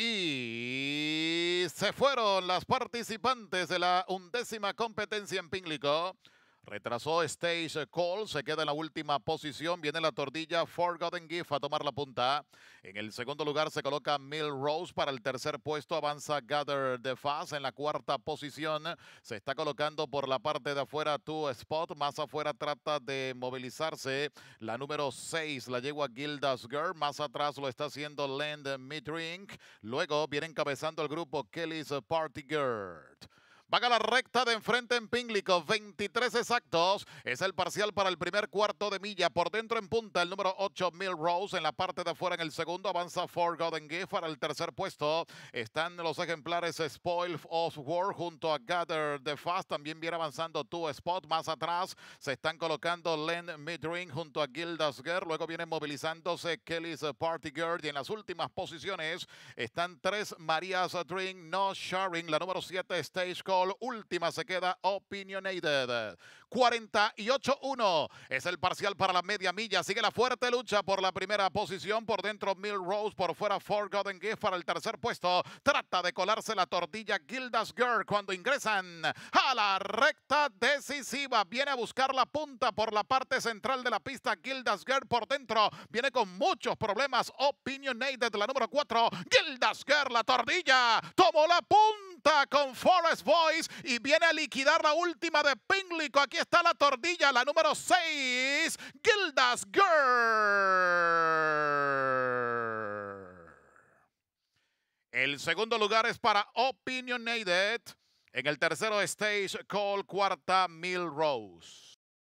Y se fueron las participantes de la undécima competencia en Pínglico. Retrasó Stage Call, se queda en la última posición, viene la tortilla Forgotten Gift a tomar la punta. En el segundo lugar se coloca Mill Rose para el tercer puesto, avanza Gather the Fast en la cuarta posición. Se está colocando por la parte de afuera Two Spot, más afuera trata de movilizarse. La número 6 la yegua Gildas Girl, más atrás lo está haciendo Land Midrink. Luego viene encabezando el grupo Kelly's Party Girl. Van a la recta de enfrente en Pinglico. 23 exactos. Es el parcial para el primer cuarto de milla. Por dentro en punta el número 8, Rose En la parte de afuera en el segundo avanza Forgotten Gift para el tercer puesto. Están los ejemplares Spoil of War junto a Gather the Fast. También viene avanzando Two Spot. Más atrás se están colocando Len Midring junto a Gildas Girl. Luego viene movilizándose Kelly's Party Girl. Y en las últimas posiciones están tres Marías Dream, No Sharing. La número 7, Stageco Última se queda Opinionated. 48-1 es el parcial para la media milla. Sigue la fuerte lucha por la primera posición. Por dentro Rose. por fuera Forgotten Gift para el tercer puesto. Trata de colarse la tortilla Gildas Girl cuando ingresan a la recta decisiva. Viene a buscar la punta por la parte central de la pista Gildas Girl por dentro. Viene con muchos problemas. Opinionated, la número 4. Gildas Girl, la tortilla. Tomó la punta con Forest Boys y viene a liquidar la última de Pinglico. Aquí está la tordilla, la número 6, Gildas Girl. El segundo lugar es para Opinionated. En el tercero, Stage Call, cuarta, Mil Rose.